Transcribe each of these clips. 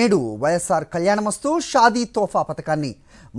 నేడు వైఎస్ఆర్ కళ్యాణమస్తు షాదీ తోఫా పథకాన్ని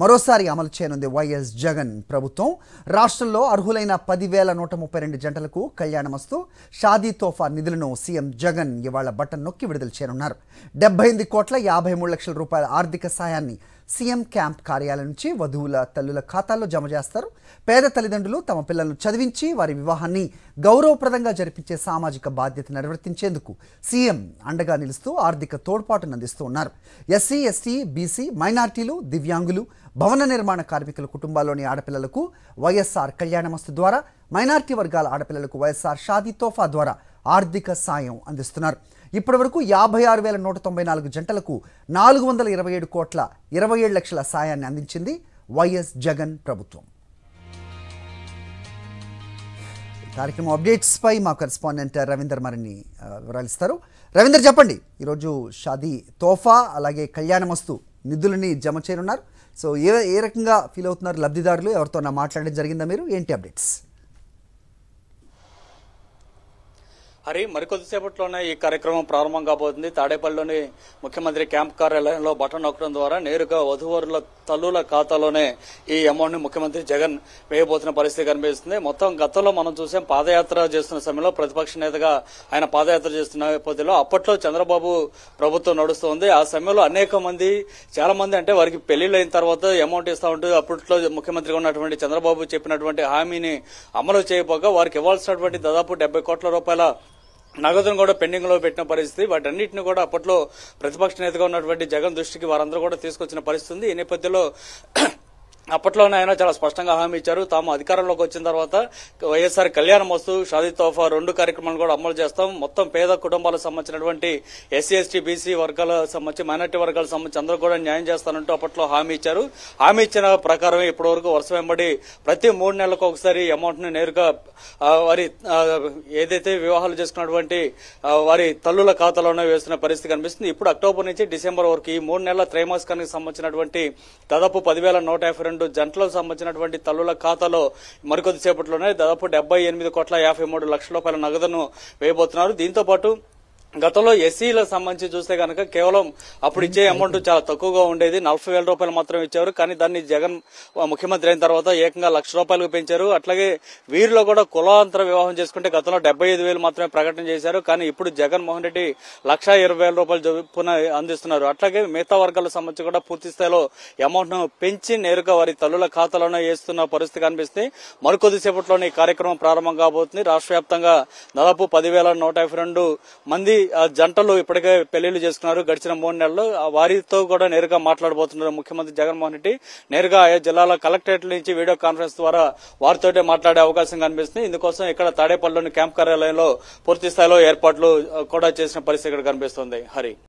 మరోసారి అమలు చేయనుంది వైఎస్ జగన్ ప్రభుత్వం రాష్ట్రంలో అర్హులైన పదివేల నూట ముప్పై రెండు జంటలకు కళ్యాణమస్తు షాదీ తోఫా నిధులను సీఎం జగన్ ఇవాళ బటన్ నొక్కి విడుదల చేయనున్నారు డెబ్బై ఎనిమిది కోట్ల యాభై మూడు లక్షల రూపాయల ఆర్థిక సాయాన్ని సీఎం క్యాంప్ కార్యాలయం నుంచి వధువుల తల్లుల ఖాతాల్లో జమ చేస్తారు పేద తల్లిదండ్రులు తమ పిల్లలను చదివించి వారి వివాహాన్ని గౌరవప్రదంగా జరిపించే సామాజిక బాధ్యత నిర్వర్తించేందుకు సీఎం అండగా నిలుస్తూ ఆర్థిక తోడ్పాటును అందిస్తూ ఉన్నారు ఎస్సీ ఎస్టీ బీసీ మైనార్టీలు దివ్యాంగులు భవన నిర్మాణ కార్మికుల కుటుంబాల్లోని ఆడపిల్లలకు వైఎస్ఆర్ కళ్యాణమస్తు ద్వారా మైనార్టీ వర్గాల ఆడపిల్లలకు వైఎస్ఆర్ షాదీ తోఫా ద్వారా ఆర్థిక సాయం అందిస్తున్నారు ఇప్పటి వరకు యాభై ఆరు వేల నూట తొంభై నాలుగు జంటలకు నాలుగు వందల ఇరవై ఏడు కోట్ల ఇరవై ఏడు లక్షల సాయాన్ని అందించింది వైఎస్ జగన్ ప్రభుత్వం కార్యక్రమం పై మా కరెస్పాండెంట్ రవీందర్ మరిన్ని వివరాలు ఇస్తారు రవీందర్ చెప్పండి ఈరోజు షాదీ తోఫా అలాగే కళ్యాణమస్తు నిధులని జమ చేయనున్నారు సో ఏ ఏ రకంగా ఫీల్ అవుతున్నారు లబ్ధిదారులు ఎవరితో మాట్లాడడం జరిగిందా మీరు ఏంటి అప్డేట్స్ హరి మరికొద్దిసేపట్లోనే ఈ కార్యక్రమం ప్రారంభం కాబోతుంది తాడేపల్లిలోని ముఖ్యమంత్రి క్యాంప్ కార్యాలయంలో బటన్ నొక్కడం ద్వారా నేరుగా వధువరుల తల్లుల ఖాతాలోనే ఈ అమౌంట్ ని ముఖ్యమంత్రి జగన్ వేయబోతున్న పరిస్థితి కనిపిస్తుంది మొత్తం గతంలో మనం చూసాం పాదయాత్ర చేస్తున్న సమయంలో ప్రతిపక్ష నేతగా ఆయన పాదయాత్ర చేస్తున్న నేపథ్యంలో అప్పట్లో చంద్రబాబు ప్రభుత్వం నడుస్తోంది ఆ సమయంలో అనేక మంది చాలా మంది అంటే వారికి పెళ్లిళ్ళు అయిన తర్వాత అమౌంట్ ఇస్తా ఉంటుంది అప్పట్లో ముఖ్యమంత్రిగా ఉన్నటువంటి చంద్రబాబు చెప్పినటువంటి హామీని అమలు చేయబోగా వారికి ఇవ్వాల్సినటువంటి దాదాపు డెబ్బై కోట్ల రూపాయల నగదును కూడా పెండింగ్ లో పెట్టిన పరిస్థితి వాటన్నింటిని కూడా అప్పట్లో ప్రతిపక్ష నేతగా ఉన్నటువంటి జగన్ దృష్టికి వారందరూ కూడా తీసుకొచ్చిన పరిస్థితి ఉంది ఈ నేపథ్యంలో అప్పట్లోనే ఆయన చాలా స్పష్టంగా హామీ ఇచ్చారు తాము అధికారంలోకి వచ్చిన తర్వాత వైఎస్ఆర్ కళ్యాణ మస్తు షాదీ తోఫా రెండు కార్యక్రమాలు కూడా అమలు చేస్తాం మొత్తం పేద కుటుంబాలకు సంబంధించినటువంటి ఎస్సీ ఎస్టీ బీసీ వర్గాల సంబంధించి మైనార్టీ వర్గాలకు సంబంధించి అందరూ కూడా న్యాయం చేస్తానంటూ అప్పట్లో హామీ ఇచ్చారు హామీ ఇచ్చిన ప్రకారం ఇప్పటి వరకు వర్ష వెంబడి ప్రతి మూడు నెలలకు ఒకసారి అమౌంట్ ను నేరుగా వారి ఏదైతే వివాహాలు చేసుకున్నటువంటి వారి తల్లుల ఖాతాలోనే వేస్తున్న పరిస్థితి కనిపిస్తుంది ఇప్పుడు అక్టోబర్ నుంచి డిసెంబర్ వరకు ఈ మూడు నెలల త్రైమాసికానికి సంబంధించినటువంటి దాదాపు పదివేల నూట యాభై రెండు జంటలకు సంబంధించినటువంటి తల్లుల ఖాతాలో మరికొద్ది సేపట్లోనే దాదాపు డెబ్బై ఎనిమిది కోట్ల యాభై మూడు లక్షల రూపాయల నగదును వేయబోతున్నారు దీంతో పాటు గతంలో ఎస్సీల సంబంధించి చూస్తే కనుక కేవలం అప్పుడు ఇచ్చే అమౌంట్ చాలా తక్కువగా ఉండేది నలభై వేల రూపాయలు మాత్రం ఇచ్చారు కానీ దాన్ని జగన్ ముఖ్యమంత్రి అయిన తర్వాత ఏకంగా లక్ష రూపాయలకు పెంచారు అట్లాగే వీరిలో కూడా కులాంతర వివాహం చేసుకుంటే గతంలో డెబ్బై ఐదు వేలు మాత్రమే ప్రకటన చేశారు కానీ ఇప్పుడు జగన్మోహన్ రెడ్డి లక్ష ఇరవై వేల రూపాయలు చొప్పున అందిస్తున్నారు అట్లాగే మిగతా వర్గాలకు సంబంధించి కూడా పూర్తి స్థాయిలో అమౌంట్ ను పెంచి నేరుగా వారి తల్లుల ఖాతాలోనే వేస్తున్న పరిస్థితి కనిపిస్తుంది మరికొద్దిసేపట్లోనే ఈ కార్యక్రమం ప్రారంభం కాబోతుంది రాష్ట్ర వ్యాప్తంగా దాదాపు పదివేల నూట యాభై రెండు మంది జంటలు ఇప్పటికే పెళ్లిళ్లు చేసుకున్నారు గడిచిన మూడు నెలలు వారితో కూడా నేరుగా మాట్లాడబోతున్నారు ముఖ్యమంత్రి జగన్మోహన్ రెడ్డి నేరుగా ఆయా జిల్లాల కలెక్టరేట్ల నుంచి వీడియో కాన్ఫరెన్స్ ద్వారా వారితో మాట్లాడే అవకాశం కనిపిస్తుంది ఇందుకోసం ఇక్కడ తాడేపల్లిలోని క్యాంప్ కార్యాలయంలో పూర్తి స్థాయిలో ఏర్పాట్లు కూడా చేసిన పరిస్థితి ఇక్కడ కనిపిస్తుంది హరి